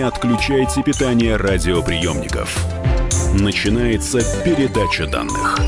не отключайте питание радиоприемников. Начинается передача данных.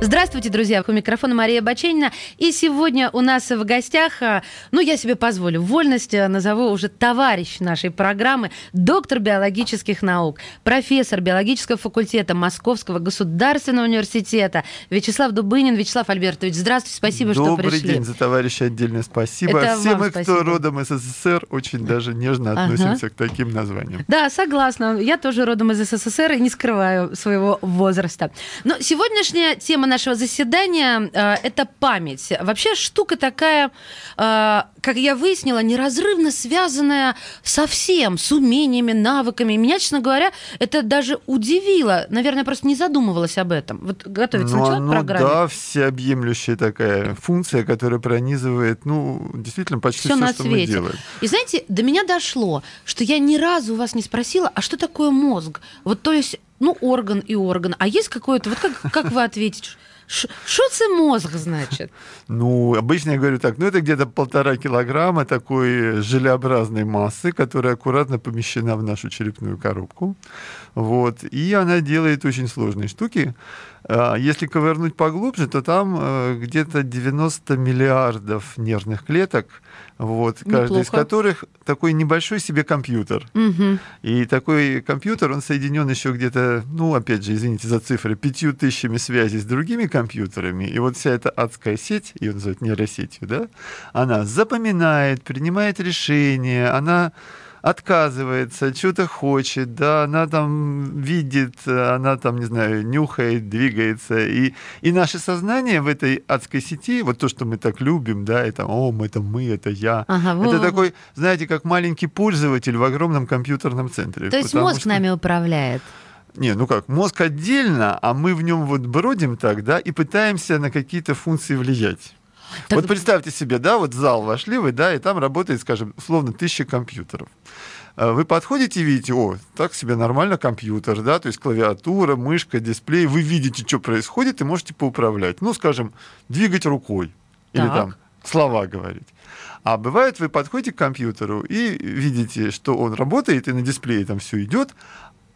Здравствуйте, друзья! У микрофона Мария Баченина. И сегодня у нас в гостях, а, ну, я себе позволю, вольность а, назову уже товарищ нашей программы, доктор биологических наук, профессор биологического факультета Московского государственного университета Вячеслав Дубынин. Вячеслав Альбертович, здравствуйте, спасибо, Добрый что пришли. Добрый день за товарища, отдельное спасибо. Это Все мы, спасибо. кто родом из СССР, очень даже нежно ага. относимся к таким названиям. Да, согласна. Я тоже родом из СССР и не скрываю своего возраста. Но сегодняшняя тема нашего заседания э, – это память. Вообще штука такая, э, как я выяснила, неразрывно связанная со всем, с умениями, навыками. Меня, честно говоря, это даже удивило. Наверное, просто не задумывалась об этом. Вот готовиться ну, начала ну, к программе. Да, всеобъемлющая такая функция, которая пронизывает, ну, действительно, почти все, все на что свете. мы делаем. И знаете, до меня дошло, что я ни разу у вас не спросила, а что такое мозг? Вот то есть ну, орган и орган. А есть какое-то... Вот как, как вы ответите? Что это мозг, значит? Ну, обычно я говорю так, ну, это где-то полтора килограмма такой желеобразной массы, которая аккуратно помещена в нашу черепную коробку. Вот. И она делает очень сложные штуки. А, если ковырнуть поглубже, то там э, где-то 90 миллиардов нервных клеток, вот, каждый из которых такой небольшой себе компьютер. Угу. И такой компьютер, он соединен еще где-то, ну, опять же, извините за цифры, пятью тысячами связей с другими компьютерами. И вот вся эта адская сеть, ее называют нейросетью, да, она запоминает, принимает решения, она отказывается, что-то хочет, да, она там видит, она там, не знаю, нюхает, двигается. И, и наше сознание в этой адской сети, вот то, что мы так любим, да, это, о, мы, это мы, это я. Ага, это такой, знаете, как маленький пользователь в огромном компьютерном центре. То есть мозг что... нами управляет. Не, ну как, мозг отдельно, а мы в нем вот бродим так, да, и пытаемся на какие-то функции влиять. Так... Вот представьте себе, да, вот в зал вошли вы, да, и там работает, скажем, условно, тысяча компьютеров. А вы подходите и видите, о, так себе нормально компьютер, да, то есть клавиатура, мышка, дисплей, вы видите, что происходит, и можете поуправлять. Ну, скажем, двигать рукой так. или там слова говорить. А бывает, вы подходите к компьютеру и видите, что он работает, и на дисплее там все идет,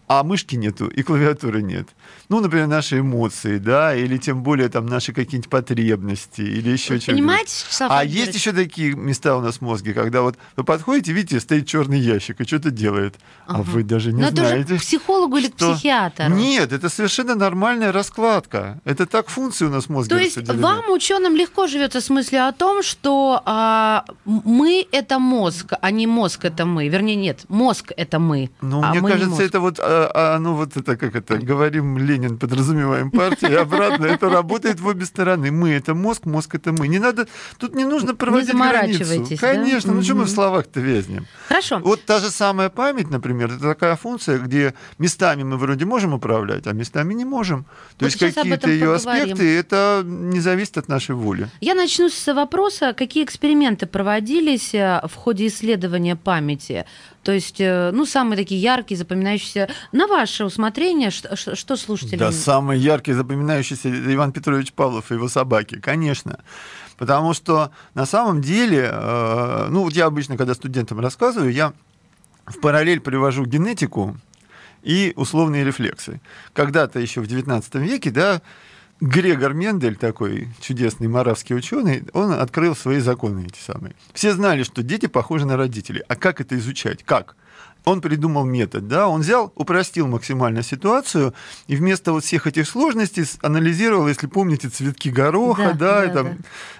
а мышки нету и клавиатуры нет. Ну, например, наши эмоции, да, или тем более там наши какие-нибудь потребности, или еще что-то. Понимаете, что А есть еще такие места у нас в мозге, когда вот вы подходите, видите, стоит черный ящик и что-то делает, а ага. а вы даже не Но знаете. Это же психологу что... или к психиатру? Нет, это совершенно нормальная раскладка. Это так функции у нас в мозге. То есть вам, ученым, легко живется с мыслью о том, что а, мы это мозг, а не мозг это мы. Вернее, нет, мозг это мы. Ну, а мне мы кажется, это вот а, а, а, ну вот это как это, говорим Ленин, подразумеваем партию, и обратно это работает в обе стороны. Мы это мозг, мозг это мы. Не надо, тут не нужно проводить не границу. Конечно, да? ну что мы в словах-то вязнем? Хорошо. Вот та же самая память, например, это такая функция, где местами мы вроде можем управлять, а местами не можем. То вот есть какие-то ее аспекты, это не зависит от нашей воли. Я начну с вопроса, какие эксперименты проводились э, в ходе исследования памяти? То есть, э, ну, самые такие яркие, запоминающиеся. На ваше усмотрение, что, что слушатели... Да, самый яркий, запоминающийся Иван Петрович Павлов и его собаки, конечно. Потому что на самом деле, э, ну, вот я обычно, когда студентам рассказываю, я в параллель привожу генетику и условные рефлексы. Когда-то еще в XIX веке, да, Грегор Мендель, такой чудесный моравский ученый, он открыл свои законы эти самые. Все знали, что дети похожи на родителей. А как это изучать? Как? он придумал метод, да, он взял, упростил максимально ситуацию и вместо вот всех этих сложностей анализировал, если помните, цветки гороха, да, да, да там, да.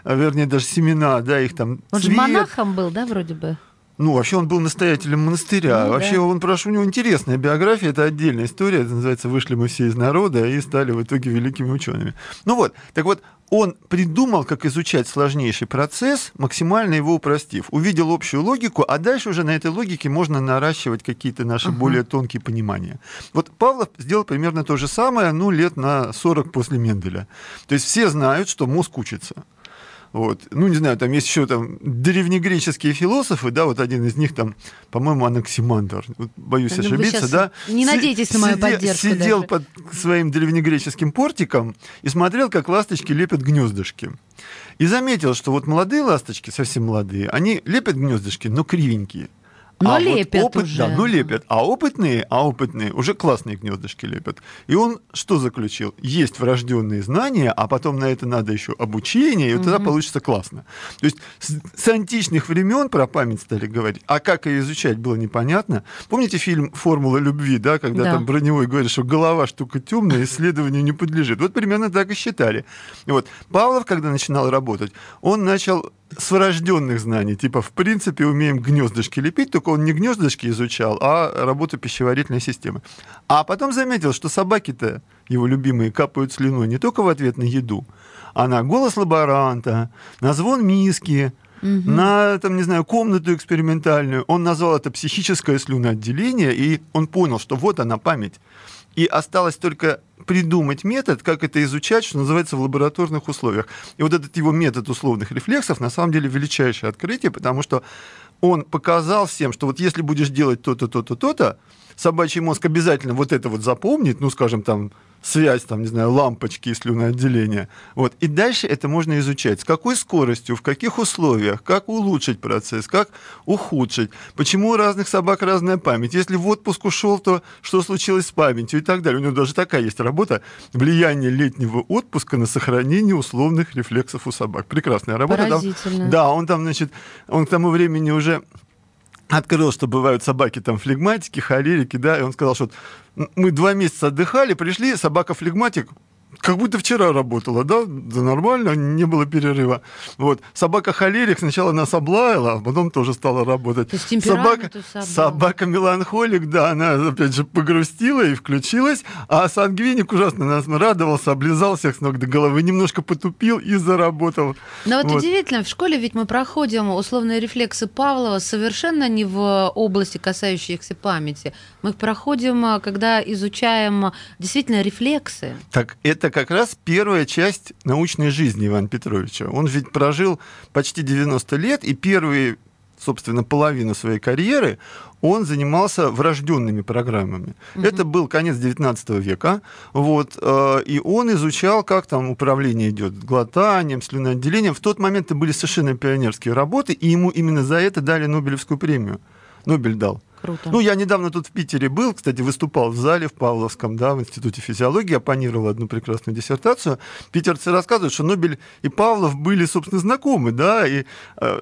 А, вернее даже семена, да, их там. Он цвет. же монахом был, да, вроде бы. Ну, вообще он был настоятелем монастыря. Ну, вообще да. он, прошу, у него интересная биография, это отдельная история, это называется «Вышли мы все из народа» и стали в итоге великими учеными. Ну вот, так вот, он придумал, как изучать сложнейший процесс, максимально его упростив. Увидел общую логику, а дальше уже на этой логике можно наращивать какие-то наши uh-huh. более тонкие понимания. Вот Павлов сделал примерно то же самое, ну, лет на 40 после Менделя. То есть все знают, что мозг учится. Вот. Ну, не знаю, там есть еще там древнегреческие философы, да, вот один из них там, по-моему, Анаксимандр, вот, боюсь ну, ошибиться, да. Не надейтесь си- на мою сидел, поддержку. Сидел даже. под своим древнегреческим портиком и смотрел, как ласточки лепят гнездышки. И заметил, что вот молодые ласточки, совсем молодые, они лепят гнездышки, но кривенькие. А Но а лепят вот опыт, уже. Да, ну лепят. А опытные, а опытные уже классные гнездышки лепят. И он что заключил? Есть врожденные знания, а потом на это надо еще обучение, и вот угу. тогда получится классно. То есть с, с античных времен про память стали говорить, а как ее изучать было непонятно. Помните фильм "Формула любви", да, когда да. там броневой говорит, что голова штука темная, исследованию не подлежит. Вот примерно так и считали. И вот Павлов, когда начинал работать, он начал с врожденных знаний. Типа, в принципе, умеем гнездышки лепить, только он не гнездышки изучал, а работу пищеварительной системы. А потом заметил, что собаки-то, его любимые, капают слюной не только в ответ на еду, а на голос лаборанта, на звон миски, угу. на, там, не знаю, комнату экспериментальную. Он назвал это психическое слюноотделение, и он понял, что вот она память. И осталось только придумать метод, как это изучать, что называется, в лабораторных условиях. И вот этот его метод условных рефлексов на самом деле величайшее открытие, потому что он показал всем, что вот если будешь делать то-то, то-то, то-то, собачий мозг обязательно вот это вот запомнит, ну, скажем, там, связь, там, не знаю, лампочки и слюноотделения. Вот. И дальше это можно изучать. С какой скоростью, в каких условиях, как улучшить процесс, как ухудшить. Почему у разных собак разная память? Если в отпуск ушел, то что случилось с памятью и так далее. У него даже такая есть работа. Влияние летнего отпуска на сохранение условных рефлексов у собак. Прекрасная работа. Там, да, он там, значит, он к тому времени уже открыл, что бывают собаки там флегматики, холерики, да, и он сказал, что мы два месяца отдыхали, пришли, собака флегматик, как будто вчера работала, да, да нормально, не было перерыва. Вот. Собака холерик сначала нас облаяла, а потом тоже стала работать. То есть собака, собака меланхолик, да, она опять же погрустила и включилась, а сангвиник ужасно нас радовался, облизал всех с ног до головы, немножко потупил и заработал. Но вот, вот. удивительно, в школе ведь мы проходим условные рефлексы Павлова совершенно не в области, касающейся памяти. Мы их проходим, а, когда изучаем а, действительно рефлексы. Так это это как раз первая часть научной жизни Ивана Петровича. Он ведь прожил почти 90 лет, и первые собственно, половину своей карьеры, он занимался врожденными программами. Угу. Это был конец 19 века, вот, э, и он изучал, как там управление идет глотанием, слюноотделением. В тот момент это были совершенно пионерские работы, и ему именно за это дали Нобелевскую премию. Нобель дал. Круто. Ну, я недавно тут в Питере был, кстати, выступал в зале в Павловском, да, в Институте физиологии, оппонировал одну прекрасную диссертацию. Питерцы рассказывают, что Нобель и Павлов были, собственно, знакомы, да, и э,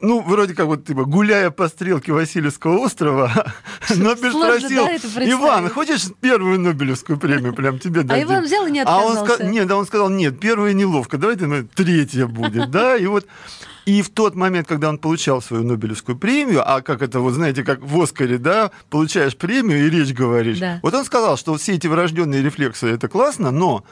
ну, вроде как вот типа, гуляя по стрелке Васильевского острова, Нобель спросил, Иван, хочешь первую Нобелевскую премию прям тебе дать? А Иван взял и не а отказался. нет, да, он сказал, нет, первая неловко, давайте на третья будет, да, и вот... И в тот момент, когда он получал свою Нобелевскую премию, а как это, вот знаете, как в Оскаре, да, получаешь премию и речь говоришь, вот он сказал, что все эти врожденные рефлексы это классно, но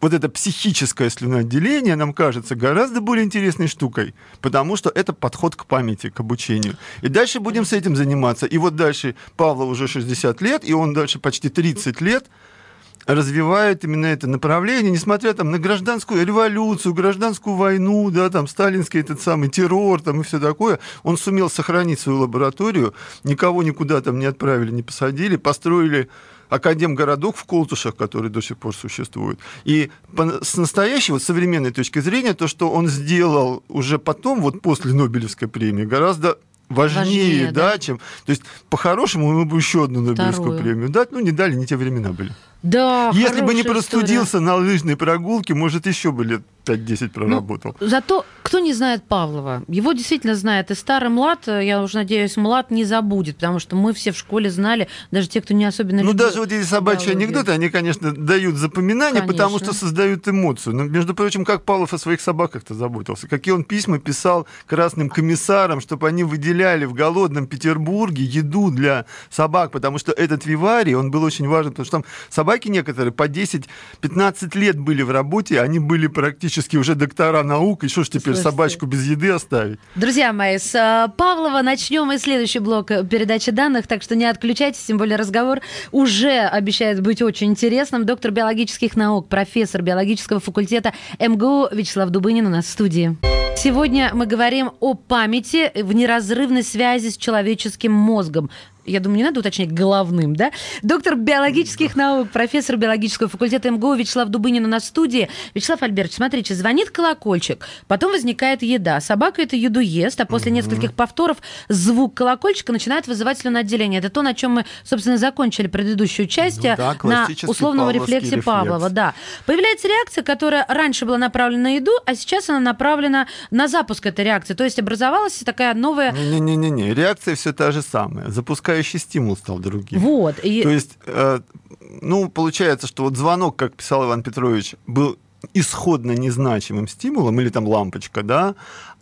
вот это психическое слюноотделение нам кажется гораздо более интересной штукой, потому что это подход к памяти, к обучению. И дальше будем с этим заниматься. И вот дальше Павла уже 60 лет, и он дальше почти 30 лет развивает именно это направление, несмотря там на гражданскую революцию, гражданскую войну, да, там сталинский этот самый террор там и все такое, он сумел сохранить свою лабораторию, никого никуда там не отправили, не посадили, построили академгородок в Колтушах, который до сих пор существует. И с настоящего, современной точки зрения, то, что он сделал уже потом, вот после Нобелевской премии, гораздо важнее, важнее да, да, чем... То есть, по-хорошему, мы бы еще одну Нобелевскую Вторую. премию дать, ну, не дали, не те времена были. Да, Если бы не простудился история. на лыжной прогулке, может, еще бы лет 5-10 ну, проработал. Ну, зато кто не знает Павлова? Его действительно знает и старый млад, я уж надеюсь, млад не забудет, потому что мы все в школе знали, даже те, кто не особенно Ну, даже вот эти собачьи биологию. анекдоты, они, конечно, дают запоминания, конечно. потому что создают эмоцию. Но, ну, между прочим, как Павлов о своих собаках-то заботился? Какие он письма писал красным комиссарам, чтобы они выделяли в голодном Петербурге еду для собак, потому что этот виварий, он был очень важен, потому что там собаки собаки некоторые по 10-15 лет были в работе, они были практически уже доктора наук, и что ж теперь Слушайте. собачку без еды оставить? Друзья мои, с а, Павлова начнем и следующий блок передачи данных, так что не отключайтесь, тем более разговор уже обещает быть очень интересным. Доктор биологических наук, профессор биологического факультета МГУ Вячеслав Дубынин у нас в студии. Сегодня мы говорим о памяти в неразрывной связи с человеческим мозгом я думаю, не надо уточнять, главным, да? Доктор биологических наук, профессор биологического факультета МГУ Вячеслав Дубынин на студии. Вячеслав Альбертович, смотрите, звонит колокольчик, потом возникает еда. Собака эту еду ест, а после нескольких повторов звук колокольчика начинает вызывать слюноотделение. Это то, на чем мы, собственно, закончили предыдущую часть ну, э, да, на условного рефлексе Павлова. Да. Появляется реакция, которая раньше была направлена на еду, а сейчас она направлена на запуск этой реакции. То есть образовалась такая новая... Не-не-не, реакция все та же самая. Запуская окружающий стимул стал другим. Вот. И... То есть, э, ну, получается, что вот звонок, как писал Иван Петрович, был исходно незначимым стимулом, или там лампочка, да,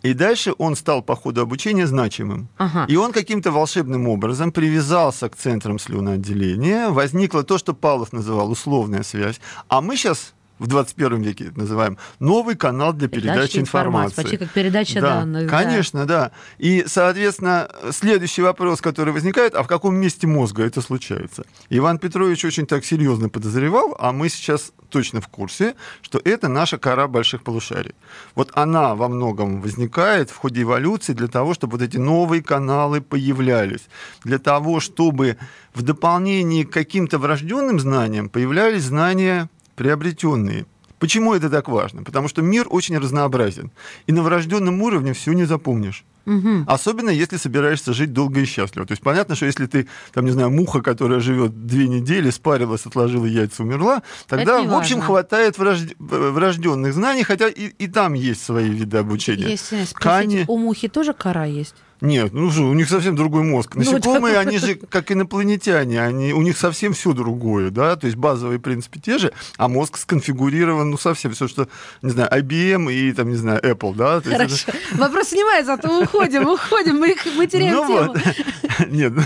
и дальше он стал по ходу обучения значимым. Ага. И он каким-то волшебным образом привязался к центрам слюноотделения, возникло то, что Павлов называл условная связь. А мы сейчас в 21 веке это называем, новый канал для передачи, передачи информации. Почти как передача да, данных. Конечно, да. да. И, соответственно, следующий вопрос, который возникает, а в каком месте мозга это случается? Иван Петрович очень так серьезно подозревал, а мы сейчас точно в курсе, что это наша кора больших полушарий. Вот она во многом возникает в ходе эволюции для того, чтобы вот эти новые каналы появлялись, для того, чтобы в дополнение к каким-то врожденным знаниям появлялись знания приобретенные. Почему это так важно? Потому что мир очень разнообразен. И на врожденном уровне все не запомнишь. Угу. Особенно если собираешься жить долго и счастливо. То есть понятно, что если ты, там, не знаю, муха, которая живет две недели, спарилась, отложила яйца, умерла, тогда, в общем, хватает врожд... врожденных знаний, хотя и, и там есть свои виды обучения. Есть, Кани... У мухи тоже кора есть? Нет, ну у них совсем другой мозг. Ну Насекомые, ну, да. они же как инопланетяне, они, у них совсем все другое, да, то есть базовые принципы те же, а мозг сконфигурирован, ну, совсем все, что, не знаю, IBM и, там, не знаю, Apple, да. Хорошо. Это... Вопрос снимается, а то уходим, уходим, мы, мы теряем ну тему. Вот. Нет, ну,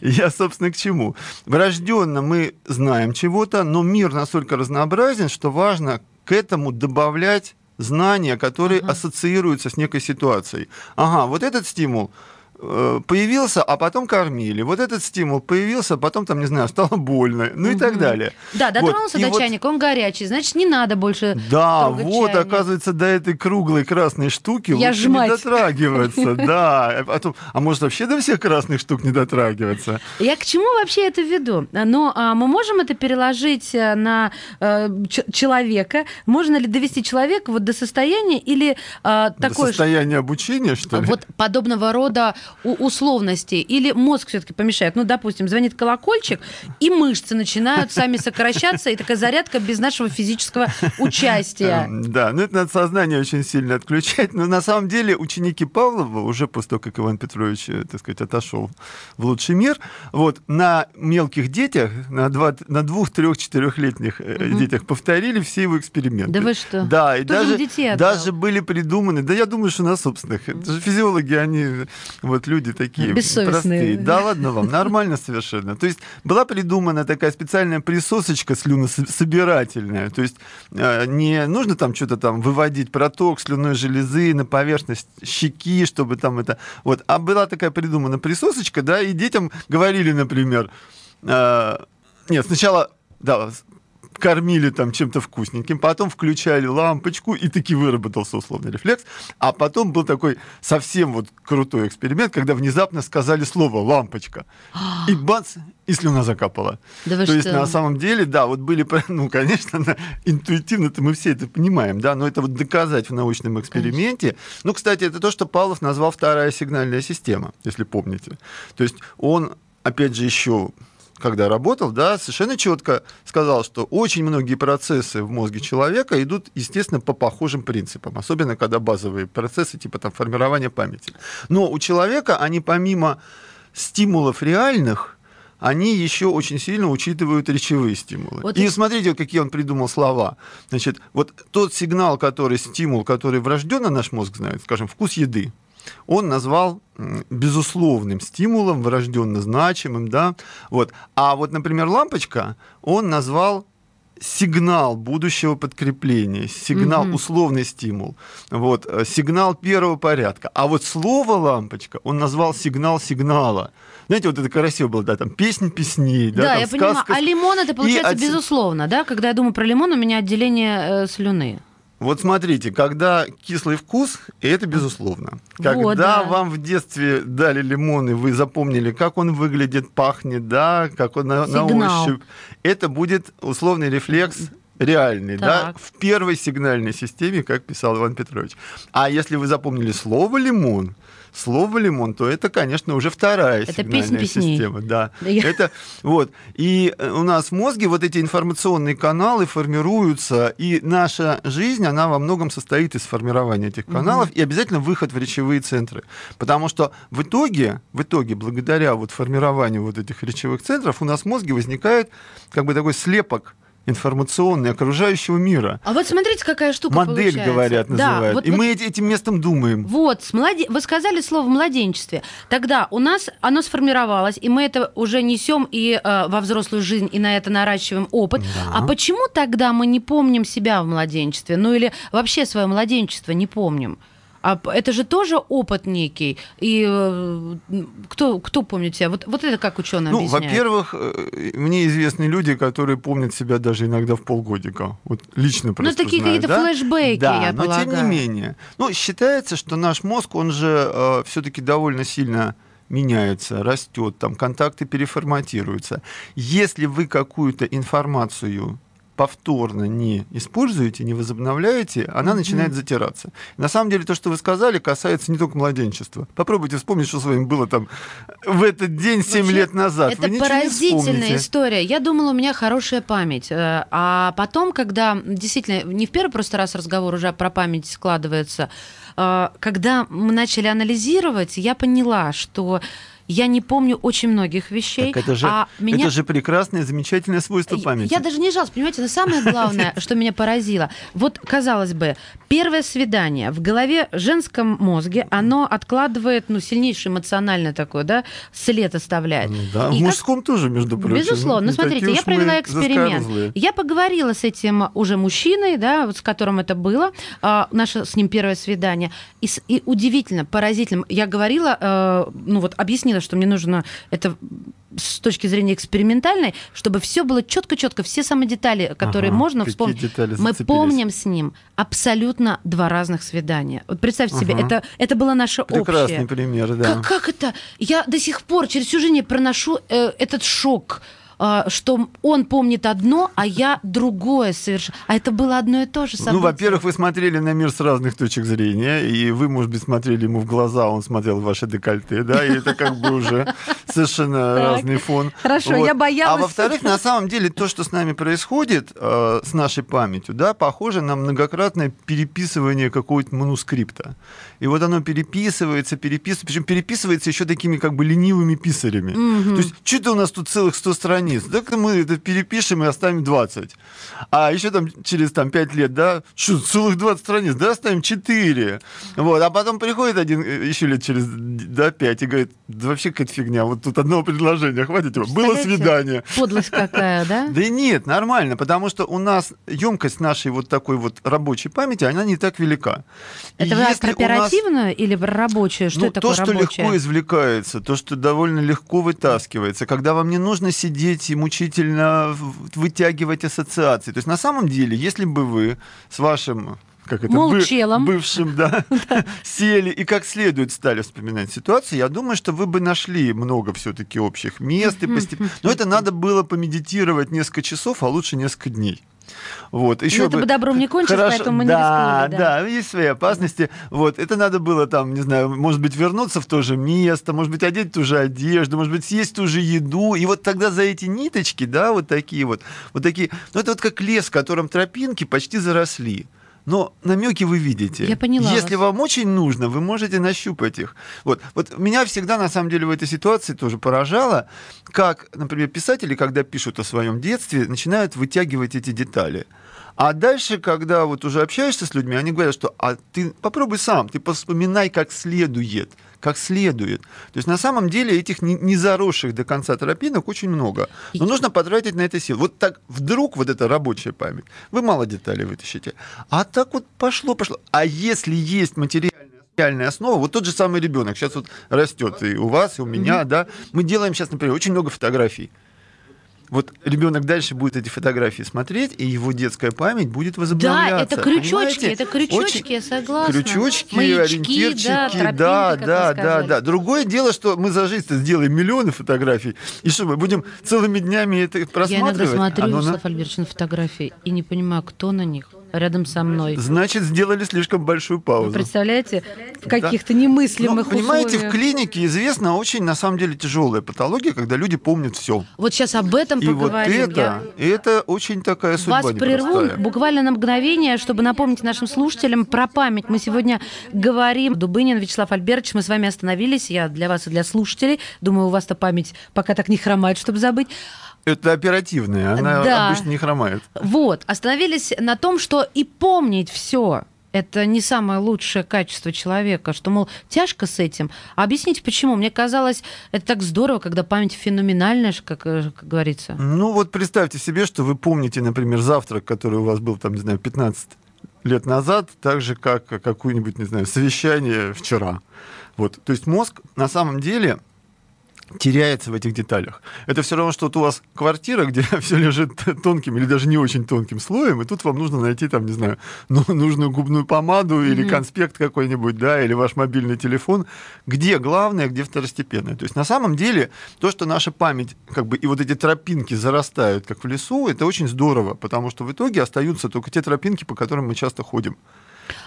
я, собственно, к чему. Врожденно мы знаем чего-то, но мир настолько разнообразен, что важно к этому добавлять знания, которые ага. ассоциируются с некой ситуацией. Ага, вот этот стимул – Э, появился, а потом кормили. Вот этот стимул появился, а потом там, не знаю, стало больно, ну угу. и так далее. Да, дотронулся вот. до и чайника, вот... он горячий, значит, не надо больше Да, вот, чайник. оказывается, до этой круглой красной штуки Я лучше жмать. не дотрагиваться, да. А, то, а может, вообще до всех красных штук не дотрагиваться? Я к чему вообще это веду? Но ну, а мы можем это переложить э, на э, человека? Можно ли довести человека вот до состояния или а, такое... До состояния обучения, что ли? Вот подобного рода у условностей Или мозг все-таки помешает? Ну, допустим, звонит колокольчик, и мышцы начинают сами сокращаться, и такая зарядка без нашего физического участия. Эм, да, ну это надо сознание очень сильно отключать. Но на самом деле ученики Павлова уже после того, как Иван Петрович, э, так сказать, отошел в лучший мир, вот на мелких детях, на, два, на двух, трех, четырехлетних угу. Э, детях повторили все его эксперименты. Да вы что? Да, и Кто даже, даже были придуманы, да я думаю, что на собственных. Физиологи, они э, вот, вот люди такие простые. Да ладно вам, нормально совершенно. То есть была придумана такая специальная присосочка слюнособирательная. То есть э, не нужно там что-то там выводить проток слюной железы на поверхность щеки, чтобы там это... Вот. А была такая придумана присосочка, да, и детям говорили, например, э, нет, сначала да, кормили там чем-то вкусненьким, потом включали лампочку, и таки выработался условный рефлекс. А потом был такой совсем вот крутой эксперимент, когда внезапно сказали слово «лампочка». И бац, и слюна закапала. Да То что? есть на самом деле, да, вот были, ну, конечно, интуитивно-то мы все это понимаем, да, но это вот доказать в научном эксперименте. Конечно. Ну, кстати, это то, что Павлов назвал вторая сигнальная система, если помните. То есть он опять же, еще когда работал, да, совершенно четко сказал, что очень многие процессы в мозге человека идут, естественно, по похожим принципам, особенно когда базовые процессы типа там формирования памяти. Но у человека они помимо стимулов реальных, они еще очень сильно учитывают речевые стимулы. Вот и, и смотрите, какие он придумал слова. Значит, вот тот сигнал, который стимул, который врожденно наш мозг знает, скажем, вкус еды, он назвал безусловным стимулом, врожденно значимым, да, вот. А вот, например, лампочка он назвал сигнал будущего подкрепления, сигнал, угу. условный стимул, вот, э, сигнал первого порядка. А вот слово «лампочка» он назвал сигнал сигнала. Знаете, вот это красиво было, да, там песнь песней, да, да там, я сказка... понимаю. А лимон это получается и... безусловно, да? Когда я думаю про лимон, у меня отделение э, слюны. Вот смотрите, когда кислый вкус, и это безусловно. Когда вот, да. вам в детстве дали лимон, и вы запомнили, как он выглядит, пахнет, да, как он на, на ощупь, это будет условный рефлекс реальный, так. да, в первой сигнальной системе, как писал Иван Петрович. А если вы запомнили слово лимон, слово лимон, то это, конечно, уже вторая это сигнальная система. Да. да я... Это вот. И э, у нас в мозге вот эти информационные каналы формируются, и наша жизнь, она во многом состоит из формирования этих каналов угу. и обязательно выход в речевые центры. Потому что в итоге, в итоге, благодаря вот формированию вот этих речевых центров, у нас в мозге возникает как бы такой слепок информационный окружающего мира. А вот смотрите, какая штука Модель, получается. говорят, называют. Да, вот, и вот... мы этим местом думаем. Вот, с младе... вы сказали слово «младенчестве». Тогда у нас оно сформировалось, и мы это уже несем и э, во взрослую жизнь, и на это наращиваем опыт. Да. А почему тогда мы не помним себя в младенчестве? Ну или вообще свое младенчество не помним? А это же тоже опыт некий. И э, кто, кто помнит себя? Вот, вот это как ученые ну, объясняют? Во-первых, э, мне известны люди, которые помнят себя даже иногда в полгодика. Вот лично ну, просто Ну, такие какие-то да? флешбеки, да, я но полагаю. тем не менее. Ну, считается, что наш мозг, он же э, все-таки довольно сильно меняется, растет, там контакты переформатируются. Если вы какую-то информацию повторно не используете, не возобновляете, она mm-hmm. начинает затираться. На самом деле то, что вы сказали, касается не только младенчества. Попробуйте вспомнить, что с вами было там в этот день 7 Вообще, лет назад. Это вы поразительная история. Я думала, у меня хорошая память. Э, а потом, когда действительно не в первый просто раз разговор уже про память складывается, э, когда мы начали анализировать, я поняла, что я не помню очень многих вещей. Так это же, а меня... это же прекрасное, замечательное свойство памяти. Я, даже не жалась, понимаете, но самое главное, что меня поразило. Вот, казалось бы, первое свидание в голове женском мозге, оно откладывает, ну, сильнейшее эмоциональное такое, да, след оставляет. Ну да, И в мужском тоже, между прочим. Безусловно. Ну, ну смотрите, я провела эксперимент. Я поговорила с этим уже мужчиной, да, вот с которым это было, э, наше с ним первое свидание. И, удивительно, поразительно, я говорила, э, ну, вот объяснила поняла, что мне нужно это с точки зрения экспериментальной, чтобы все было четко-четко, все самые детали, которые ага, можно вспомнить. Детали мы помним с ним абсолютно два разных свидания. Вот представьте ага. себе, это, это было наше Прекрасный общее. Прекрасный пример, да. Как, как это? Я до сих пор через всю жизнь проношу э, этот шок а, что он помнит одно, а я другое совершенно. А это было одно и то же событие. Ну, во-первых, вы смотрели на мир с разных точек зрения, и вы, может быть, смотрели ему в глаза, он смотрел в ваши декольте, да, и это как бы уже совершенно так. разный фон. Хорошо, вот. я а боялась. А во-вторых, на самом деле то, что с нами происходит, э, с нашей памятью, да, похоже на многократное переписывание какого-то манускрипта. И вот оно переписывается, переписывается, причем переписывается еще такими как бы ленивыми писарями. Угу. То есть что-то у нас тут целых 100 страниц, так мы это перепишем и оставим 20. А еще там через там, 5 лет, да, что, целых 20 страниц, да, оставим 4. Вот, а потом приходит один э, еще лет через да, 5 и говорит, да вообще какая-то фигня, вот тут одного предложения, хватит его. Было свидание. Подлость какая, да? Да нет, нормально, потому что у нас емкость нашей вот такой вот рабочей памяти, она не так велика. Это вы про оперативную или про рабочую? Что ну, такое то, что рабочее? легко извлекается, то, что довольно легко вытаскивается, когда вам не нужно сидеть и мучительно вытягивать ассоциации. То есть на самом деле, если бы вы с вашим как это, Молчелом. бывшим, да, сели и как следует стали вспоминать ситуацию, я думаю, что вы бы нашли много все-таки общих мест. и постепенно. Но это надо было помедитировать несколько часов, а лучше несколько дней. Вот. Еще Но ну, это бы добром не кончилось, Хорошо. поэтому мы да, не рискнули. Да. да, есть свои опасности. Вот. Это надо было там, не знаю, может быть, вернуться в то же место, может быть, одеть ту же одежду, может быть, съесть ту же еду. И вот тогда за эти ниточки, да, вот такие вот, вот такие, ну это вот как лес, в котором тропинки почти заросли но намеки вы видите. Я поняла. Если вас. вам очень нужно, вы можете нащупать их. Вот. вот меня всегда, на самом деле, в этой ситуации тоже поражало, как, например, писатели, когда пишут о своем детстве, начинают вытягивать эти детали. А дальше, когда вот уже общаешься с людьми, они говорят, что а ты попробуй сам, ты вспоминай как следует – как следует. То есть на самом деле этих не, не заросших до конца тропинок очень много. Но и... нужно потратить на это силы. Вот так вдруг вот эта рабочая память, вы мало деталей вытащите. А так вот пошло, пошло. А если есть материальная основа, вот тот же самый ребенок сейчас вот растет и у вас, и у меня, да, мы делаем сейчас, например, очень много фотографий вот ребенок дальше будет эти фотографии смотреть, и его детская память будет возобновляться. Да, это крючочки, понимаете? это крючочки, Очень... я согласна. Крючочки, Маячки, ориентирчики, да, тропинки, да, да, да, да. Другое дело, что мы за жизнь сделаем миллионы фотографий, и что мы будем целыми днями это просматривать? Я иногда смотрю, Вячеслав на... Ну, ну. Альбертович, на фотографии и не понимаю, кто на них рядом со мной. Значит, сделали слишком большую паузу. Вы представляете, в каких-то немыслимых ну, понимаете, условиях. Понимаете, в клинике известна очень, на самом деле, тяжелая патология, когда люди помнят все. Вот сейчас об этом и поговорим. И вот это, Я... это очень такая судьба Вас прерву буквально на мгновение, чтобы напомнить нашим слушателям про память. Мы сегодня говорим. Дубынин Вячеслав Альбертович, мы с вами остановились. Я для вас и для слушателей. Думаю, у вас-то память пока так не хромает, чтобы забыть. Это оперативная, она да. обычно не хромает. Вот, остановились на том, что и помнить все это не самое лучшее качество человека, что, мол, тяжко с этим. А объясните, почему? Мне казалось, это так здорово, когда память феноменальная, как, э, как говорится. Ну вот представьте себе, что вы помните, например, завтрак, который у вас был, там, не знаю, 15 лет назад, так же, как э, какое-нибудь, не знаю, совещание вчера. Вот. То есть мозг на самом деле теряется в этих деталях. Это все равно, что вот у вас квартира, где все лежит тонким или даже не очень тонким слоем, и тут вам нужно найти там, не знаю, ну, нужную губную помаду mm-hmm. или конспект какой-нибудь, да, или ваш мобильный телефон, где главное, где второстепенное. То есть на самом деле то, что наша память, как бы, и вот эти тропинки зарастают, как в лесу, это очень здорово, потому что в итоге остаются только те тропинки, по которым мы часто ходим.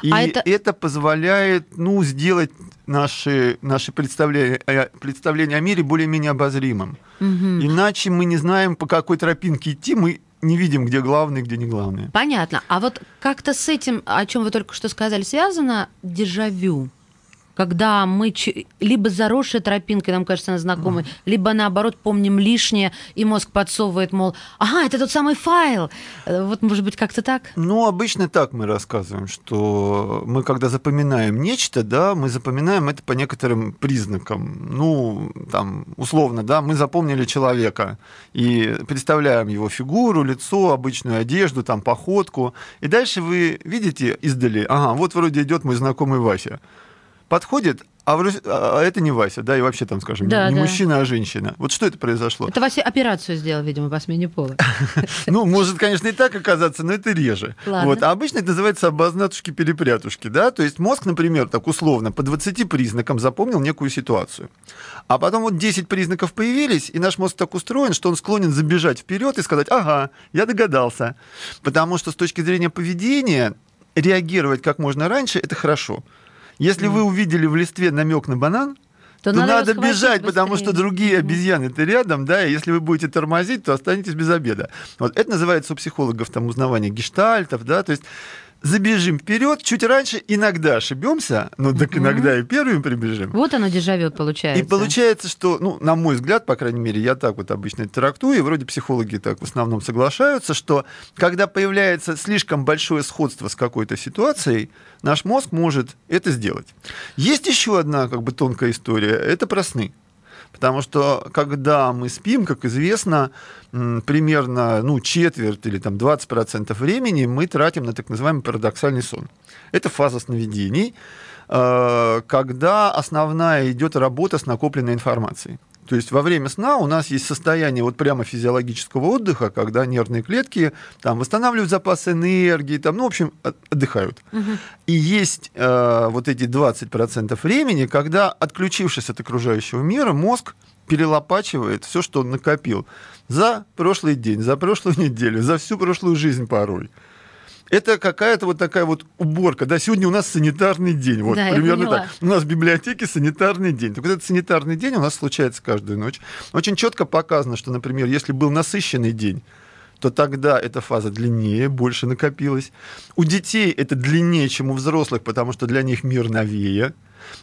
И а это... это позволяет ну, сделать наши, наши представления, э, представления о мире более-менее обозримым. Угу. Иначе мы не знаем, по какой тропинке идти, мы не видим, где главный, где не главный. Понятно. А вот как-то с этим, о чем вы только что сказали, связано дежавю? когда мы либо заросшая тропинка, нам кажется она знакомой, mm. либо наоборот помним лишнее, и мозг подсовывает, мол, ага, это тот самый файл. Э, вот, может быть, как-то так? Ну, обычно так мы рассказываем, что мы, когда запоминаем нечто, да, мы запоминаем это по некоторым признакам. Ну, там, условно, да, мы запомнили человека и представляем его фигуру, лицо, обычную одежду, там, походку. И дальше вы видите издали, ага, вот вроде идет мой знакомый Вася подходит, а, в... А, а это не Вася, да, и вообще там, скажем, да, не, да. мужчина, а женщина. Вот что это произошло? Это Вася операцию сделал, видимо, по смене пола. Ну, может, конечно, и так оказаться, но это реже. Вот. А обычно это называется обознатушки-перепрятушки, да, то есть мозг, например, так условно, по 20 признакам запомнил некую ситуацию. А потом вот 10 признаков появились, и наш мозг так устроен, что он склонен забежать вперед и сказать, ага, я догадался. Потому что с точки зрения поведения реагировать как можно раньше – это хорошо. Если вы увидели в листве намек на банан, то, то надо, надо бежать, быстрее. потому что другие обезьяны-то рядом, да, и если вы будете тормозить, то останетесь без обеда. Вот это называется у психологов там узнавание гештальтов, да, то есть забежим вперед, чуть раньше иногда ошибемся, но ну, так иногда и первым прибежим. Вот оно дежавю получается. И получается, что, ну, на мой взгляд, по крайней мере, я так вот обычно это трактую, и вроде психологи так в основном соглашаются, что когда появляется слишком большое сходство с какой-то ситуацией, наш мозг может это сделать. Есть еще одна как бы тонкая история, это про сны. Потому что когда мы спим, как известно, примерно ну, четверть или там, 20% времени мы тратим на так называемый парадоксальный сон. Это фаза сновидений, э, когда основная идет работа с накопленной информацией. То есть во время сна у нас есть состояние вот прямо физиологического отдыха, когда нервные клетки там восстанавливают запас энергии, там, ну, в общем, отдыхают. Угу. И есть э, вот эти 20% времени, когда, отключившись от окружающего мира, мозг перелопачивает все, что он накопил за прошлый день, за прошлую неделю, за всю прошлую жизнь порой. Это какая-то вот такая вот уборка. Да, сегодня у нас санитарный день. Вот, да, примерно так. У нас в библиотеке санитарный день. Так вот этот санитарный день у нас случается каждую ночь. Очень четко показано, что, например, если был насыщенный день, то тогда эта фаза длиннее, больше накопилась. У детей это длиннее, чем у взрослых, потому что для них мир новее.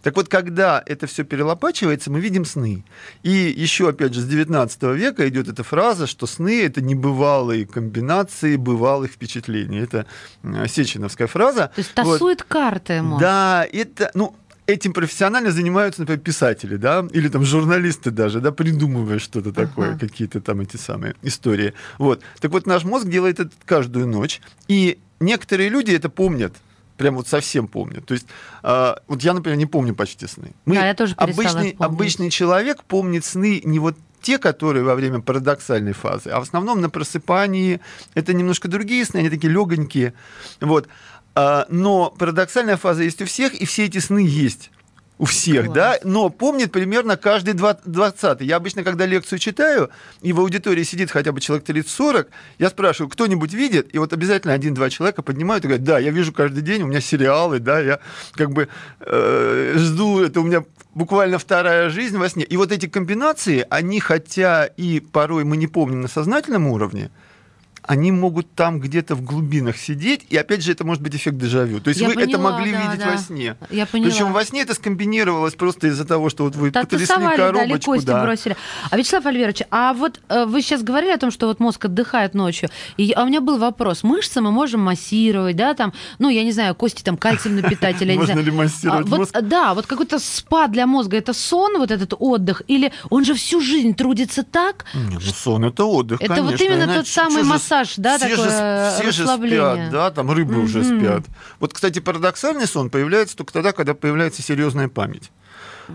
Так вот, когда это все перелопачивается, мы видим сны. И еще, опять же, с 19 века идет эта фраза, что сны — это небывалые комбинации бывалых впечатлений. Это э, сеченовская фраза. То есть тасует вот. карты мозг. Да, это... Ну, этим профессионально занимаются, например, писатели, да, или там журналисты даже, да, придумывая что-то такое, uh-huh. какие-то там эти самые истории. Вот. Так вот, наш мозг делает это каждую ночь, и некоторые люди это помнят прям вот совсем помню. То есть, э, вот я, например, не помню почти сны. Мы, да, я тоже обычный, обычный человек помнит сны не вот те, которые во время парадоксальной фазы, а в основном на просыпании. Это немножко другие сны, они такие легонькие. Вот. А, но парадоксальная фаза есть у всех, и все эти сны есть у всех, Класс. да, но помнит примерно каждый двадцатый. Я обычно, когда лекцию читаю, и в аудитории сидит хотя бы человек 30-40, я спрашиваю, кто-нибудь видит? И вот обязательно один-два человека поднимают и говорят, да, я вижу каждый день, у меня сериалы, да, я как бы э, жду, это у меня буквально вторая жизнь во сне. И вот эти комбинации, они хотя и порой мы не помним на сознательном уровне, они могут там где-то в глубинах сидеть, и опять же это может быть эффект дежавю. То есть я вы поняла, это могли да, видеть да. во сне. Я поняла. Причем во сне это скомбинировалось просто из-за того, что вот вы потрясли коробочку. Да, да. бросили. А Вячеслав Альверович, а вот э, вы сейчас говорили о том, что вот мозг отдыхает ночью, и, а у меня был вопрос. Мышцы мы можем массировать, да, там, ну, я не знаю, кости там кальцием напитать или... Можно ли массировать а, мозг? Да, вот какой-то спа для мозга, это сон, вот этот отдых, или он же всю жизнь трудится так? Не, ну сон это отдых, Это вот именно тот самый массаж массаж, да, все такое же, все расслабление. же спят, да, там рыбы mm-hmm. уже спят. Вот, кстати, парадоксальный сон появляется только тогда, когда появляется серьезная память.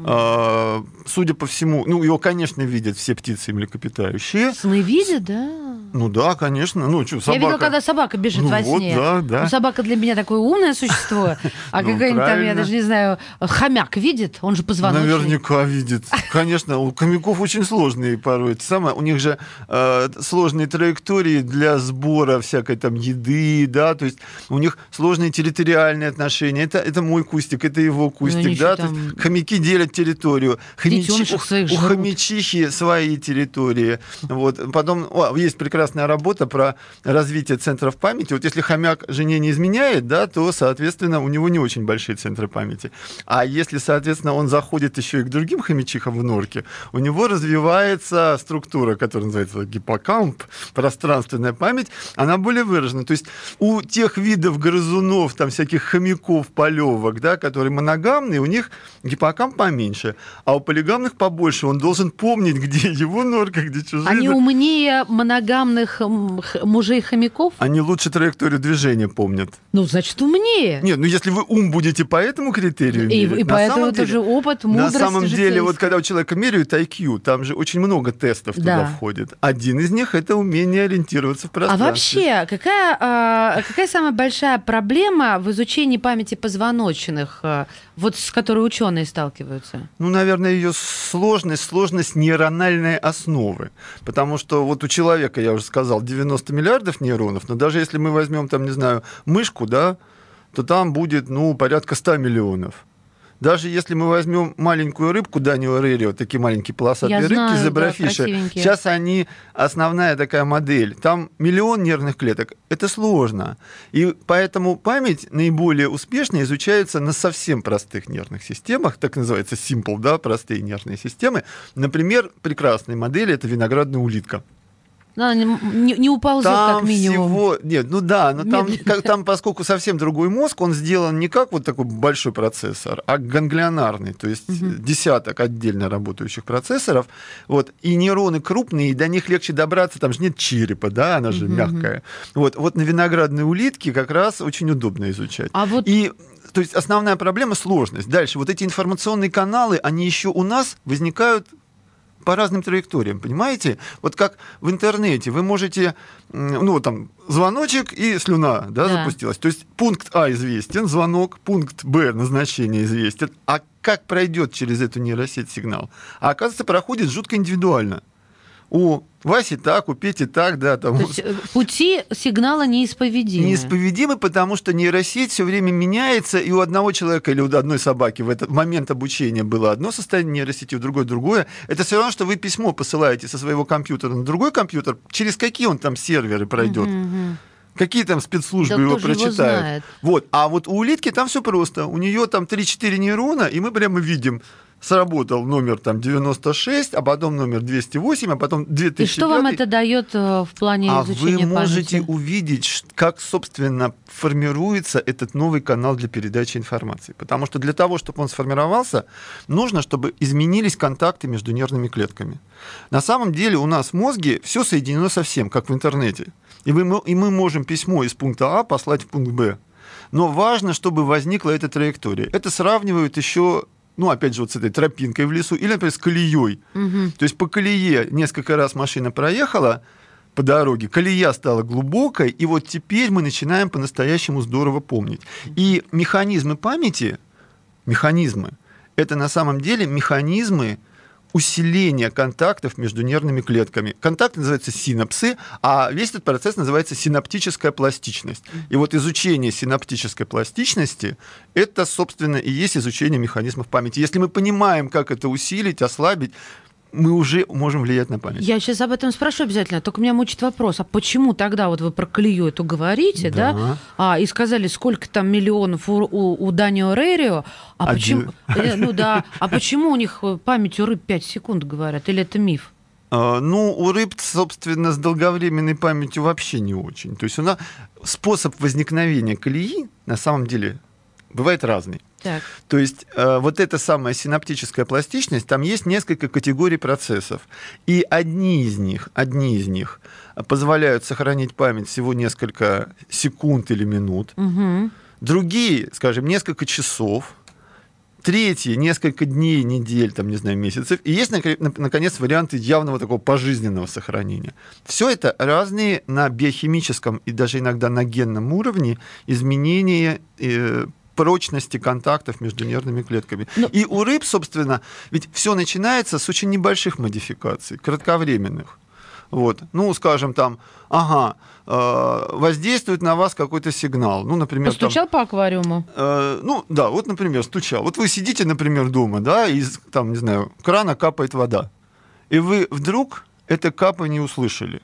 А, судя по всему, ну, его, конечно, видят все птицы и млекопитающие. Сны видят, да? Ну да, конечно. Ну, что, собака... Я видел, когда собака бежит ну, во сне. Вот, да, да. Ну, собака для меня такое умное существо. А ну, какая нибудь там, я даже не знаю, хомяк видит? Он же позвоночник. Наверняка видит. Конечно, у хомяков очень сложные порой. самое, у них же э, сложные траектории для сбора всякой там еды, да, то есть у них сложные территориальные отношения. Это, это мой кустик, это его ну, кустик, да. То есть хомяки делят территорию. Хомячи... У, хомячихи свои территории. Вот. Потом есть прекрасный прекрасная работа про развитие центров памяти. Вот если хомяк жене не изменяет, да, то, соответственно, у него не очень большие центры памяти. А если, соответственно, он заходит еще и к другим хомячихам в норке, у него развивается структура, которая называется гиппокамп, пространственная память, она более выражена. То есть у тех видов грызунов, там всяких хомяков, полевок, да, которые моногамные, у них гиппокамп поменьше, а у полигамных побольше. Он должен помнить, где его норка, где чужие. Они умнее моногамные темных мужей-хомяков? Они лучше траекторию движения помнят. Ну, значит, умнее. Нет, ну если вы ум будете по этому критерию И, мерить, и поэтому это же опыт, мудрость На самом житейская. деле, вот когда у человека меряют IQ, там же очень много тестов да. туда входит. Один из них – это умение ориентироваться в а пространстве. А вообще, какая, а, какая самая большая проблема в изучении памяти позвоночных, а, вот с которой ученые сталкиваются? Ну, наверное, ее сложность, сложность нейрональной основы. Потому что вот у человека, я уже сказал, 90 миллиардов нейронов, но даже если мы возьмем там, не знаю, мышку, да, то там будет, ну, порядка 100 миллионов. Даже если мы возьмем маленькую рыбку Данила Рерио, такие маленькие полосатые Я рыбки знаю, из да, сейчас они основная такая модель. Там миллион нервных клеток. Это сложно. И поэтому память наиболее успешно изучается на совсем простых нервных системах, так называется simple, да, простые нервные системы. Например, прекрасная модель это виноградная улитка. Ну, она не, не уползет, там как минимум. Всего... Нет, ну да, но там, как, там, поскольку совсем другой мозг, он сделан не как вот такой большой процессор, а ганглионарный, то есть угу. десяток отдельно работающих процессоров. Вот, и нейроны крупные, и до них легче добраться, там же нет черепа, да, она же угу. мягкая. Вот, вот на виноградной улитке как раз очень удобно изучать. А вот... И то есть основная проблема сложность. Дальше вот эти информационные каналы, они еще у нас возникают по разным траекториям, понимаете? Вот как в интернете вы можете, ну, там, звоночек и слюна, да, да. запустилась. То есть пункт А известен, звонок, пункт Б назначение известен, а как пройдет через эту нейросеть сигнал? А оказывается, проходит жутко индивидуально у Васи так, у Пети так, да. Там... То есть э, пути сигнала неисповедимы. Неисповедимы, потому что нейросеть все время меняется, и у одного человека или у одной собаки в этот момент обучения было одно состояние нейросети, у другой другое. Это все равно, что вы письмо посылаете со своего компьютера на другой компьютер, через какие он там серверы пройдет. Угу, угу. Какие там спецслужбы да его прочитают? Его знает. Вот. А вот у улитки там все просто. У нее там 3-4 нейрона, и мы прямо видим, сработал номер там 96, а потом номер 208, а потом 2005. И что вам это дает э, в плане а изучения А вы можете памяти? увидеть, как, собственно, формируется этот новый канал для передачи информации. Потому что для того, чтобы он сформировался, нужно, чтобы изменились контакты между нервными клетками. На самом деле у нас в мозге все соединено со всем, как в интернете. И, вы, и мы можем письмо из пункта А послать в пункт Б. Но важно, чтобы возникла эта траектория. Это сравнивают еще ну, опять же, вот с этой тропинкой в лесу, или, например, с колеей. Угу. То есть по колее несколько раз машина проехала по дороге, колея стала глубокой, и вот теперь мы начинаем по-настоящему здорово помнить. И механизмы памяти, механизмы, это на самом деле механизмы усиление контактов между нервными клетками. Контакт называется синапсы, а весь этот процесс называется синаптическая пластичность. И вот изучение синаптической пластичности – это, собственно, и есть изучение механизмов памяти. Если мы понимаем, как это усилить, ослабить, мы уже можем влиять на память. Я сейчас об этом спрошу обязательно, только меня мучит вопрос, а почему тогда вот вы про клею эту говорите, да, да а, и сказали, сколько там миллионов у, у, у Данио Рерио, а почему, э, ну да, а почему у них э, память у рыб 5 секунд, говорят, или это миф? А, ну, у рыб, собственно, с долговременной памятью вообще не очень. То есть она, способ возникновения колеи, на самом деле, бывает разный. Так. То есть э, вот эта самая синаптическая пластичность, там есть несколько категорий процессов. И одни из них, одни из них позволяют сохранить память всего несколько секунд или минут. Угу. Другие, скажем, несколько часов. Третьи несколько дней, недель, там, не знаю, месяцев. И есть, наконец, варианты явного такого пожизненного сохранения. Все это разные на биохимическом и даже иногда на генном уровне изменения э, прочности контактов между нервными клетками. Но... Ну, и у рыб, собственно, ведь все начинается с очень небольших модификаций, кратковременных. Вот. Ну, скажем, там, ага, э, воздействует на вас какой-то сигнал. Ну, например, стучал по аквариуму? Э, ну, да, вот, например, стучал. Вот вы сидите, например, дома, да, и там, не знаю, крана капает вода. И вы вдруг это капание услышали.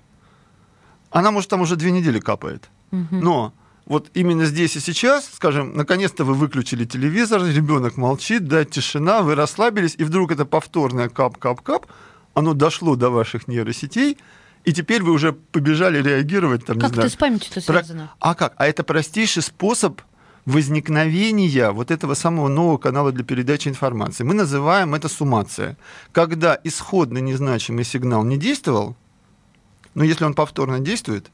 Она, может, там уже две недели капает. Угу. Но вот именно здесь и сейчас, скажем, наконец-то вы выключили телевизор, ребенок молчит, да, тишина, вы расслабились, и вдруг это повторное кап-кап-кап, оно дошло до ваших нейросетей, и теперь вы уже побежали реагировать там, как не знаю. это с памятью-то связано? А как? А это простейший способ возникновения вот этого самого нового канала для передачи информации. Мы называем это суммация. Когда исходный незначимый сигнал не действовал, но если он повторно действует,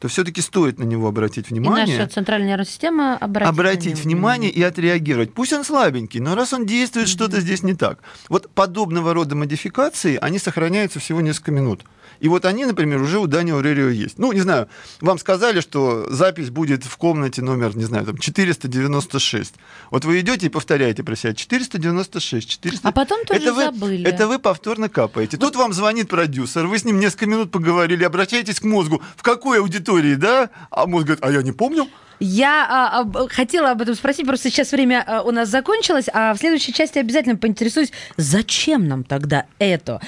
то все-таки стоит на него обратить внимание. И наша центральная нервная система обратит обратить внимание и отреагировать. Пусть он слабенький, но раз он действует, mm-hmm. что-то здесь не так. Вот подобного рода модификации, они сохраняются всего несколько минут. И вот они, например, уже у Дани Урерио есть. Ну, не знаю, вам сказали, что запись будет в комнате номер, не знаю, там 496. Вот вы идете и повторяете про себя 496, 400. А потом тоже это вы, забыли. Это вы повторно капаете. Вот. Тут вам звонит продюсер, вы с ним несколько минут поговорили, обращаетесь к мозгу. В какой аудитории, да? А мозг говорит, а я не помню. Я а, а, хотела об этом спросить, просто сейчас время а, у нас закончилось, а в следующей части обязательно поинтересуюсь, зачем нам тогда это?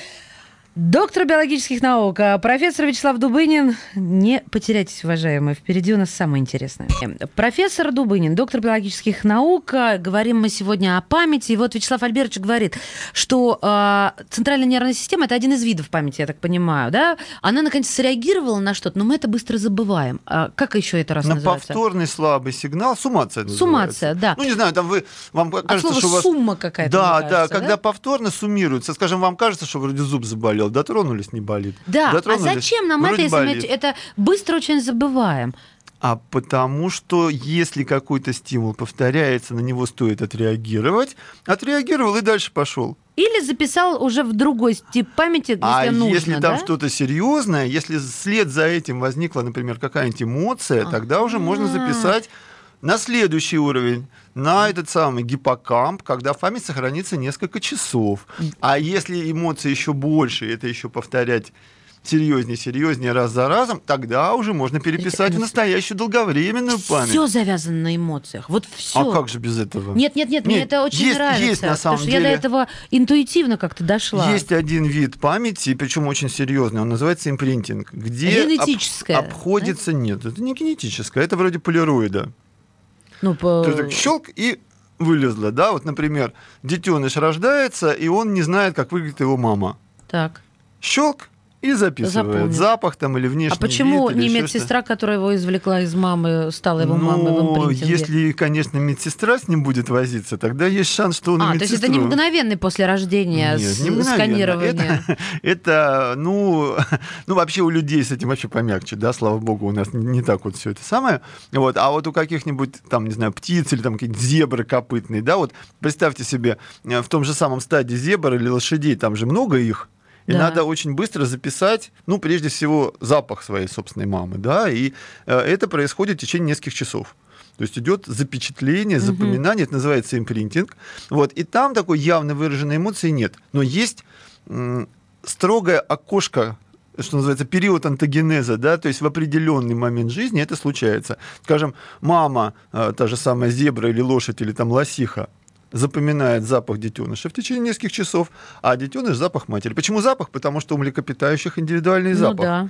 Доктор биологических наук, а профессор Вячеслав Дубынин. Не потеряйтесь, уважаемые, впереди у нас самое интересное. Профессор Дубынин, доктор биологических наук. А, говорим мы сегодня о памяти. И вот Вячеслав Альбертович говорит, что э, центральная нервная система – это один из видов памяти, я так понимаю, да? Она, наконец, среагировала на что-то, но мы это быстро забываем. А как еще это раз на называется? повторный слабый сигнал, суммация называется. Суммация, да. Ну, не знаю, там вы, вам кажется, От слова что у вас... сумма какая-то, Да, да, когда да? повторно суммируется, скажем, вам кажется, что вроде зуб заболел, дело. Дотронулись, не болит. Да, а Дотронулись, а зачем нам это, если болит. мы это быстро очень забываем? А потому что если какой-то стимул повторяется, на него стоит отреагировать, отреагировал и дальше пошел. Или записал уже в другой тип памяти, если а нужно. Если там да? что-то серьезное, если след за этим возникла, например, какая-нибудь эмоция, тогда уже можно записать на следующий уровень на этот самый гиппокамп, когда в память сохранится несколько часов. А если эмоции еще больше, это еще повторять серьезнее, серьезнее раз за разом, тогда уже можно переписать в настоящую долговременную память. Все завязано на эмоциях. Вот все. А как же без этого? Нет, нет, нет, нет мне это очень есть, нравится. Есть, на самом потому деле, что я до этого интуитивно как-то дошла. Есть один вид памяти, причем очень серьезный, он называется импринтинг, где Генетическая, об, обходится... Да? Нет, это не генетическое, это вроде полироида. Ну, по... Ты так щелк и вылезла, да, вот, например, детеныш рождается, и он не знает, как выглядит его мама. Так. Щелк, и записывают. Запомнит. Запах там или а внешний А почему вид, не медсестра, которая его извлекла из мамы, стала его ну, мамой в импринтинге? если, конечно, медсестра с ним будет возиться, тогда есть шанс, что он А, медсестру... то есть это не мгновенный после рождения Нет, с... не сканирование? Это, это, ну, ну, вообще у людей с этим вообще помягче, да, слава богу, у нас не так вот все это самое. Вот, а вот у каких-нибудь, там, не знаю, птиц или там какие-то зебры копытные, да, вот представьте себе, э, в том же самом стаде зебр или лошадей, там же много их, и да. надо очень быстро записать, ну, прежде всего, запах своей собственной мамы, да, и э, это происходит в течение нескольких часов. То есть идет запечатление, запоминание, угу. это называется импринтинг. Вот, и там такой явно выраженной эмоции нет. Но есть строгое окошко что называется, период антогенеза, да, то есть в определенный момент жизни это случается. Скажем, мама, э, та же самая зебра или лошадь или там лосиха, запоминает запах детеныша в течение нескольких часов, а детеныш запах матери. Почему запах? Потому что у млекопитающих индивидуальный ну, запах. Да.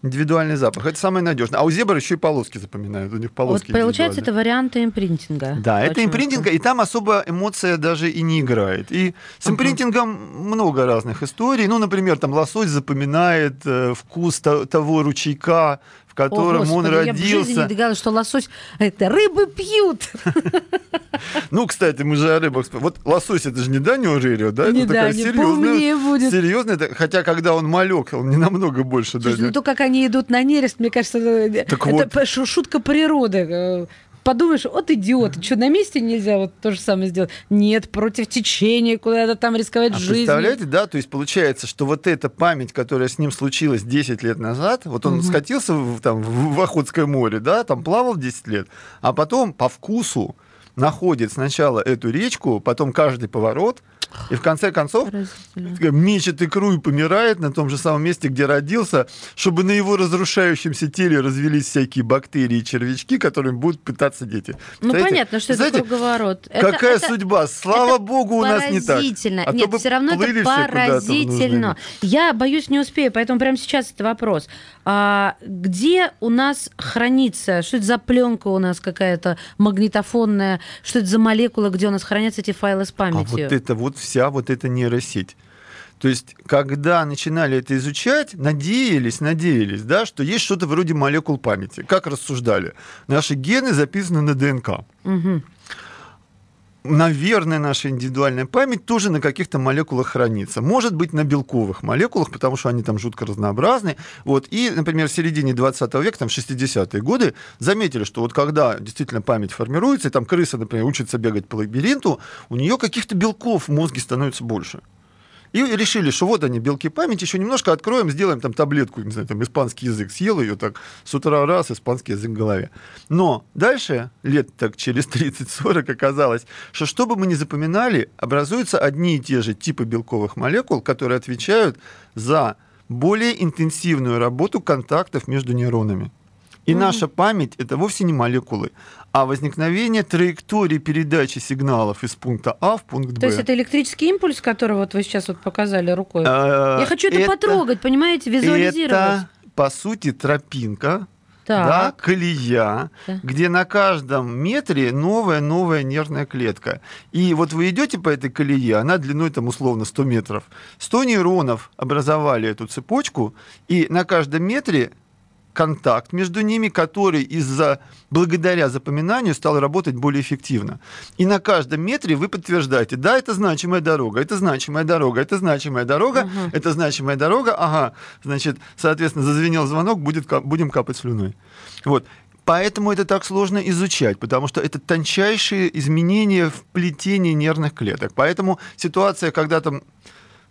Индивидуальный запах. Это самое надежное. А у зебр еще и полоски запоминают. У них полоски. Вот получается, это варианты импринтинга. Да, это импринтинга, и там особо эмоция даже и не играет. И с импринтингом uh-huh. много разных историй. Ну, например, там лосось запоминает э, вкус того ручейка, котором О, Господи, он родился. Я в не догадалась, что лосось это рыбы пьют. Ну, кстати, мы же о рыбах. Вот лосось это же не Данио Жирио, да? Не да. такая серьезная. будет. Серьезная, хотя когда он малек, он не намного больше. Слушай, ну то, как они идут на нерест, мне кажется, э, это шутка природы. Э, подумаешь, вот идиот, что на месте нельзя вот то же самое сделать? Нет, против течения, куда-то там рисковать а жизнью. Представляете, да, то есть получается, что вот эта память, которая с ним случилась 10 лет назад, вот он угу. скатился в, там, в Охотское море, да, там плавал 10 лет, а потом по вкусу находит сначала эту речку, потом каждый поворот – и в конце концов э, мечет икру и помирает на том же самом месте, где родился, чтобы на его разрушающемся теле развелись всякие бактерии и червячки, которыми будут пытаться, дети. Ну Знаете? понятно, что Знаете, это круговорот. Какая это, судьба? Слава это богу, у нас не так. Поразительно. А Нет, все равно это поразительно. Я боюсь, не успею, поэтому прямо сейчас это вопрос. А где у нас хранится, что это за пленка у нас какая-то магнитофонная, что это за молекула, где у нас хранятся эти файлы с а памятью? А вот это вот вся вот эта нейросеть. То есть, когда начинали это изучать, надеялись, надеялись, да, что есть что-то вроде молекул памяти. Как рассуждали? Наши гены записаны на ДНК. Угу наверное, наша индивидуальная память тоже на каких-то молекулах хранится. Может быть, на белковых молекулах, потому что они там жутко разнообразны. Вот. И, например, в середине 20 века, там 60-е годы, заметили, что вот когда действительно память формируется, и там крыса, например, учится бегать по лабиринту, у нее каких-то белков в мозге становится больше. И решили, что вот они, белки памяти, еще немножко откроем, сделаем там таблетку, не знаю, там испанский язык. Съел ее так с утра раз, испанский язык в голове. Но дальше, лет так через 30-40 оказалось, что что бы мы ни запоминали, образуются одни и те же типы белковых молекул, которые отвечают за более интенсивную работу контактов между нейронами. И угу. наша память это вовсе не молекулы, а возникновение траектории передачи сигналов из пункта А в пункт Б. То есть это электрический импульс, который вот вы сейчас вот показали рукой. Э, Я хочу это, это потрогать, понимаете, визуализировать. Это, по сути, тропинка, так. да, колея, да. где на каждом метре новая-новая нервная клетка. И вот вы идете по этой колее, она длиной там условно 100 метров. 100 нейронов образовали эту цепочку, и на каждом метре контакт между ними, который из-за, благодаря запоминанию стал работать более эффективно. И на каждом метре вы подтверждаете, да, это значимая дорога, это значимая дорога, это значимая дорога, угу. это значимая дорога, ага, значит, соответственно, зазвенел звонок, будет, будем капать слюной. Вот. Поэтому это так сложно изучать, потому что это тончайшие изменения в плетении нервных клеток. Поэтому ситуация, когда там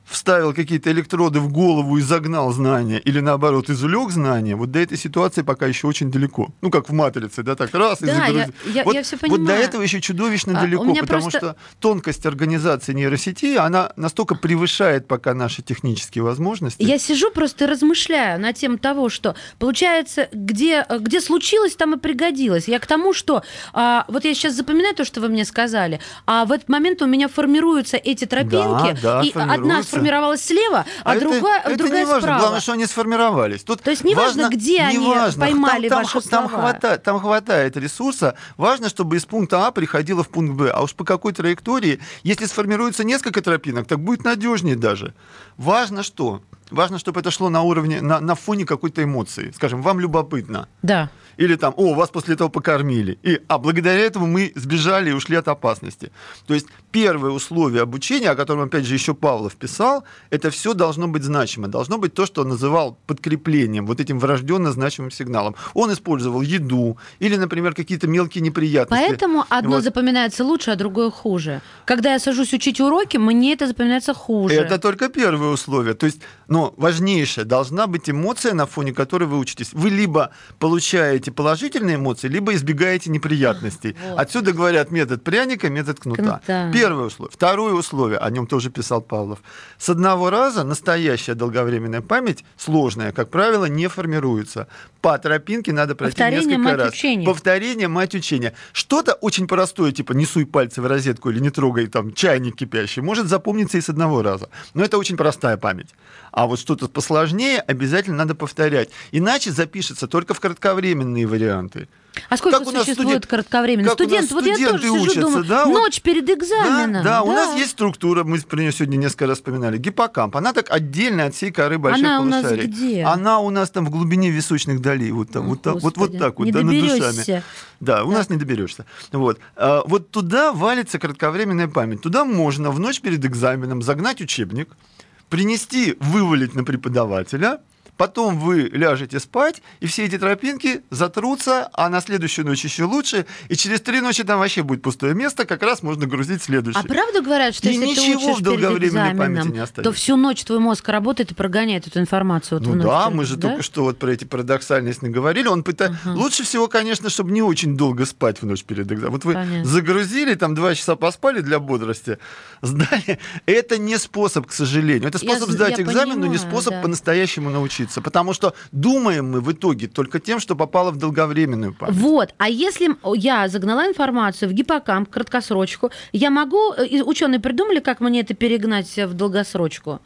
вставил какие-то электроды в голову и загнал знания, или наоборот, извлек знания, вот до этой ситуации пока еще очень далеко. Ну, как в «Матрице», да, так раз да, загрузил. Я, я, вот, я все понимаю. вот до этого еще чудовищно а, далеко, потому просто... что тонкость организации нейросети, она настолько превышает пока наши технические возможности. Я сижу просто и размышляю на тему того, что, получается, где, где случилось, там и пригодилось. Я к тому, что, а, вот я сейчас запоминаю то, что вы мне сказали, а в этот момент у меня формируются эти тропинки, да, да, и одна сформировалась слева, а, а это, другая, это другая не важно. справа. Главное, что они сформировались. Тут То есть неважно, важно, где не они важно. поймали там, ваши там, слова. хватает, там хватает ресурса. Важно, чтобы из пункта А приходило в пункт Б. А уж по какой траектории, если сформируется несколько тропинок, так будет надежнее даже. Важно что? Важно, чтобы это шло на уровне, на, на фоне какой-то эмоции. Скажем, вам любопытно. Да. Или там, о, вас после этого покормили. И, а благодаря этому мы сбежали и ушли от опасности. То есть первое условие обучения, о котором, опять же, еще Павлов писал, это все должно быть значимо. Должно быть то, что он называл подкреплением, вот этим врожденно значимым сигналом. Он использовал еду или, например, какие-то мелкие неприятности. Поэтому одно вот. запоминается лучше, а другое хуже. Когда я сажусь учить уроки, мне это запоминается хуже. Это только первое условие. То есть но важнейшее, должна быть эмоция, на фоне которой вы учитесь. Вы либо получаете положительные эмоции, либо избегаете неприятностей. Вот. Отсюда говорят метод пряника, метод кнута. кнута. Первое условие. Второе условие, о нем тоже писал Павлов. С одного раза настоящая долговременная память, сложная, как правило, не формируется по тропинке надо пройти Повторение несколько раз. Учения. Повторение мать учения. Что-то очень простое, типа не суй пальцы в розетку или не трогай там чайник кипящий, может запомниться и с одного раза. Но это очень простая память. А вот что-то посложнее обязательно надо повторять. Иначе запишется только в кратковременные варианты. А сколько как у нас существует студент... кратковременно? Студент, вот я тоже сижу, учатся, думаю, да? ночь перед экзаменом. Да, да, да, у нас есть структура, мы про нее сегодня несколько раз вспоминали, гиппокамп. Она так отдельно от всей коры больших Она полушарий. у нас где? Она у нас там в глубине височных долей, вот там, О, вот, так, вот, вот так вот, не да, доберешься. над душами. Да, у да. нас не доберешься. Вот. А, вот туда валится кратковременная память. Туда можно в ночь перед экзаменом загнать учебник, принести, вывалить на преподавателя, потом вы ляжете спать, и все эти тропинки затрутся, а на следующую ночь еще лучше, и через три ночи там вообще будет пустое место, как раз можно грузить следующее. А правда говорят, что и если ничего ты учишь перед экзаменом, То всю ночь твой мозг работает и прогоняет эту информацию. Вот ну да, мы же да? только что вот про эти парадоксальности наговорили. Он пыта... uh Лучше всего, конечно, чтобы не очень долго спать в ночь перед экзаменом. Вот вы Понятно. загрузили, там два часа поспали для бодрости, сдали. Это не способ, к сожалению. Это способ я, сдать я экзамен, понимаю, но не способ да. по-настоящему научиться улице, потому что думаем мы в итоге только тем, что попало в долговременную память. Вот, а если я загнала информацию в гиппокамп, краткосрочку, я могу, э, ученые придумали, как мне это перегнать э, в долгосрочку?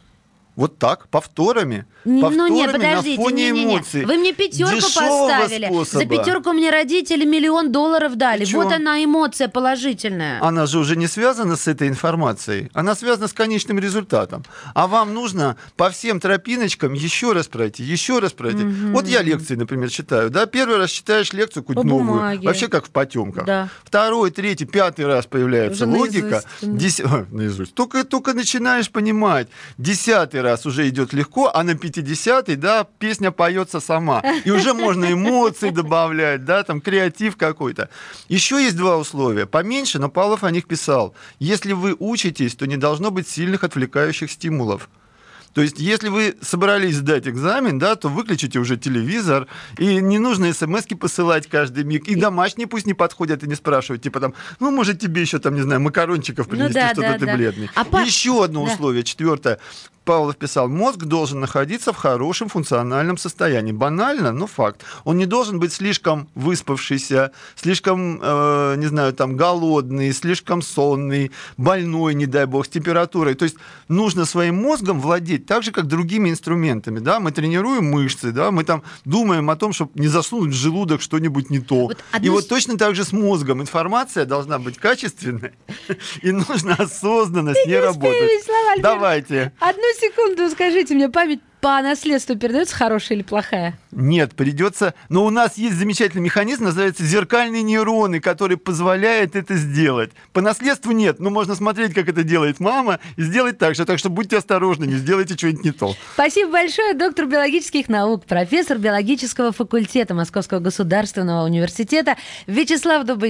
Вот так, повторами. Ну повторами ну нет, подождите, на фоне не, не, не. эмоций. Вы мне пятерку поставили. Способа. За пятерку мне родители миллион долларов дали. Чего? Вот она эмоция положительная. Она же уже не связана с этой информацией. Она связана с конечным результатом. А вам нужно по всем тропиночкам еще раз пройти, еще раз пройти. Угу. Вот я лекции, например, читаю. Да, первый раз читаешь лекцию какую-то новую. Бумаге. Вообще как в потемках. Да. Второй, третий, пятый раз появляется уже логика. Наизусть. Дес... наизусть. Только, только начинаешь понимать. Десятый раз уже идет легко, а на 50-й, да, песня поется сама. И уже можно эмоции добавлять, да, там креатив какой-то. Еще есть два условия. Поменьше, но Павлов о них писал. Если вы учитесь, то не должно быть сильных отвлекающих стимулов. То есть, если вы собрались сдать экзамен, да, то выключите уже телевизор, и не нужно смс посылать каждый миг, и домашние пусть не подходят и не спрашивают, типа там, ну, может, тебе еще там, не знаю, макарончиков ну принести, ну, да, что-то да, ты да. бледный. А пап... Еще одно да. условие, четвертое. Павлов писал, мозг должен находиться в хорошем функциональном состоянии. Банально, но факт. Он не должен быть слишком выспавшийся, слишком, э, не знаю, там, голодный, слишком сонный, больной, не дай бог, с температурой. То есть нужно своим мозгом владеть так же, как другими инструментами. Да? Мы тренируем мышцы, да? мы там думаем о том, чтобы не засунуть в желудок что-нибудь не то. Вот одно... И вот точно так же с мозгом. Информация должна быть качественной, и нужно осознанно не работать. Давайте. Одну секунду, скажите мне, память по наследству передается хорошая или плохая? Нет, придется. Но у нас есть замечательный механизм, называется зеркальные нейроны, который позволяет это сделать. По наследству нет, но можно смотреть, как это делает мама, и сделать так же. Так что будьте осторожны, не сделайте чего-нибудь не то. Спасибо большое, доктор биологических наук, профессор биологического факультета Московского государственного университета Вячеслав Дубынин.